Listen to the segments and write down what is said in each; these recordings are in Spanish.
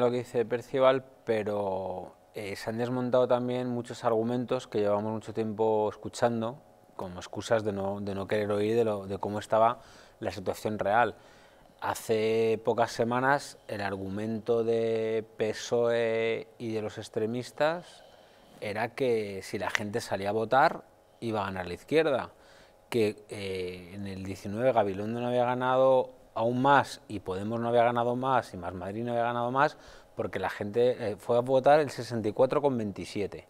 lo que dice Percival, pero eh, se han desmontado también muchos argumentos que llevamos mucho tiempo escuchando como excusas de no, querer oír de, cómo estaba la situación real. Hace pocas semanas el argumento de PSOE y de los extremistas era que si la gente salía a votar iba a ganar la izquierda, que eh, en el 19 Gabilondo no había ganado aún más y Podemos no había ganado más y Más Madrid no había ganado más porque la gente eh, fue a votar el 64,27.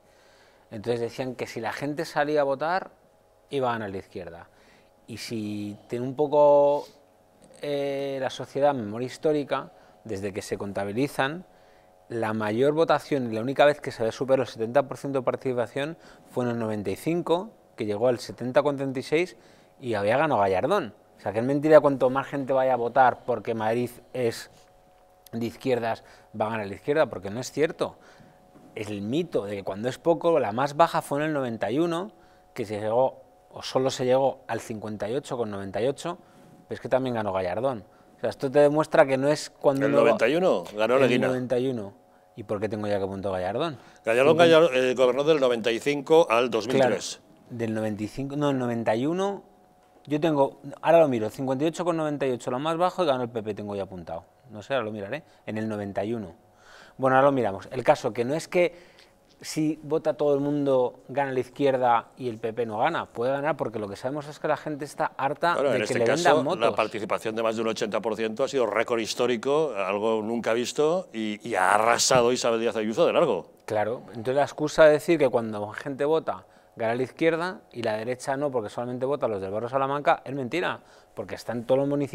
Entonces decían que si la gente salía a votar, iban a la izquierda. Y si tiene un poco eh, la sociedad memoria histórica, desde que se contabilizan, la mayor votación y la única vez que se había superado el 70% de participación fue en el 95, que llegó al 70,36 y había ganado Gallardón. O sea, que es mentira cuanto más gente vaya a votar porque Madrid es de izquierdas, va a ganar la izquierda, porque no es cierto. Es el mito de que cuando es poco, la más baja fue en el 91, que se llegó, o solo se llegó al 58 con 98, pero es que también ganó Gallardón. O sea, esto te demuestra que no es cuando... ¿El 91? Ganó El 91. ¿Y por qué tengo ya que apuntar Gallardón? Gallardón, eh, gobernó del 95 al 2003. del 95, no, el 91 yo tengo, ahora lo miro, 58,98 lo más bajo y ganó el PP, tengo ya apuntado. No sé, ahora lo miraré, en el 91. Bueno, ahora lo miramos. El caso que no es que si vota todo el mundo, gana la izquierda y el PP no gana. Puede ganar porque lo que sabemos es que la gente está harta de que este le vendan caso, motos. La participación de más de un 80% ha sido récord histórico, algo nunca visto, y, y ha arrasado Isabel Díaz Ayuso de largo. Claro, entonces la excusa de decir que cuando la gente vota gana la izquierda y la derecha no porque solamente vota los del barrio Salamanca, es mentira, porque está en todos los municipios.